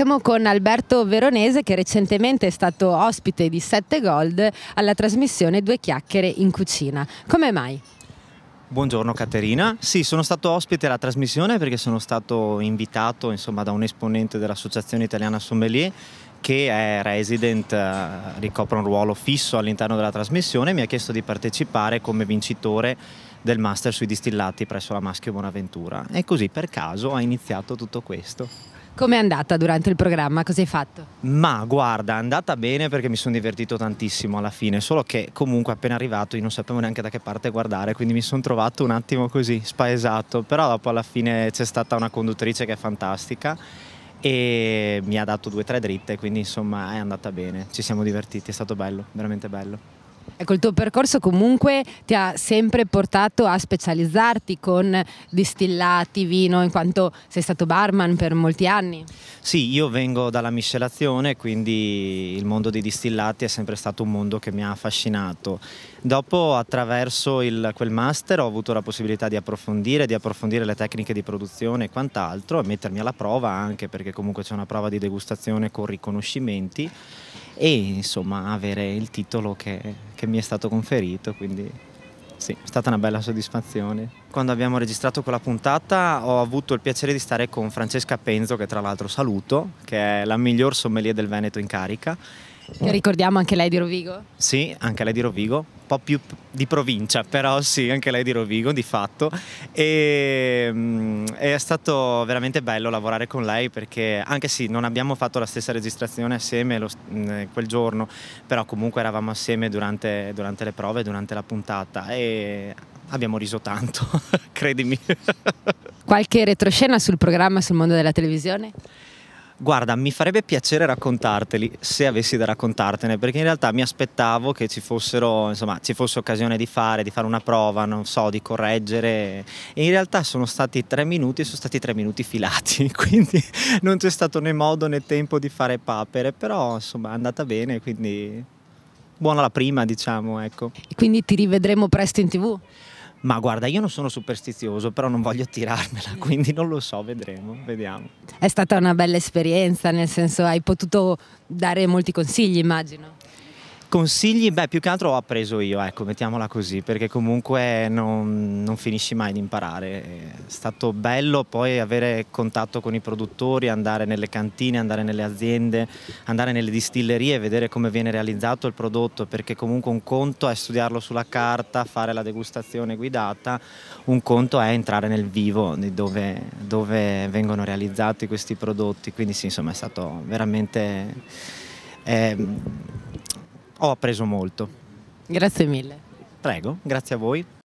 Siamo con Alberto Veronese che recentemente è stato ospite di 7 Gold alla trasmissione Due chiacchiere in cucina. Come mai? Buongiorno Caterina, sì sono stato ospite alla trasmissione perché sono stato invitato insomma, da un esponente dell'Associazione Italiana Sommelier che è resident, eh, ricopre un ruolo fisso all'interno della trasmissione e mi ha chiesto di partecipare come vincitore del master sui distillati presso la Maschio Bonaventura e così per caso ha iniziato tutto questo. Com'è andata durante il programma? Cosa hai fatto? Ma guarda, è andata bene perché mi sono divertito tantissimo alla fine, solo che comunque appena arrivato io non sapevo neanche da che parte guardare, quindi mi sono trovato un attimo così spaesato, però dopo alla fine c'è stata una conduttrice che è fantastica e mi ha dato due o tre dritte, quindi insomma è andata bene, ci siamo divertiti, è stato bello, veramente bello. Ecco, il tuo percorso comunque ti ha sempre portato a specializzarti con distillati, vino, in quanto sei stato barman per molti anni. Sì, io vengo dalla miscelazione, quindi il mondo dei distillati è sempre stato un mondo che mi ha affascinato. Dopo, attraverso il, quel master, ho avuto la possibilità di approfondire, di approfondire le tecniche di produzione e quant'altro, e mettermi alla prova anche perché comunque c'è una prova di degustazione con riconoscimenti e insomma avere il titolo che, che mi è stato conferito, quindi sì, è stata una bella soddisfazione. Quando abbiamo registrato quella puntata ho avuto il piacere di stare con Francesca Penzo, che tra l'altro saluto, che è la miglior sommelier del Veneto in carica che ricordiamo anche lei di Rovigo? Sì, anche lei di Rovigo, un po' più di provincia, però sì, anche lei di Rovigo di fatto. E mm, è stato veramente bello lavorare con lei perché anche se non abbiamo fatto la stessa registrazione assieme lo, mm, quel giorno, però comunque eravamo assieme durante, durante le prove, durante la puntata e abbiamo riso tanto, credimi. Qualche retroscena sul programma sul mondo della televisione? Guarda, mi farebbe piacere raccontarteli se avessi da raccontartene, perché in realtà mi aspettavo che ci, fossero, insomma, ci fosse occasione di fare, di fare una prova, non so, di correggere. E in realtà sono stati tre minuti e sono stati tre minuti filati, quindi non c'è stato né modo né tempo di fare papere, però insomma è andata bene, quindi buona la prima, diciamo, ecco. E quindi ti rivedremo presto in tv? Ma guarda, io non sono superstizioso, però non voglio tirarmela, mm. quindi non lo so, vedremo, vediamo. È stata una bella esperienza, nel senso hai potuto dare molti consigli, immagino. Consigli? Beh, più che altro ho appreso io, ecco, mettiamola così, perché comunque non, non finisci mai di imparare. È stato bello poi avere contatto con i produttori, andare nelle cantine, andare nelle aziende, andare nelle distillerie, vedere come viene realizzato il prodotto, perché comunque un conto è studiarlo sulla carta, fare la degustazione guidata, un conto è entrare nel vivo dove, dove vengono realizzati questi prodotti. Quindi sì, insomma, è stato veramente... Eh, ho appreso molto. Grazie mille. Prego, grazie a voi.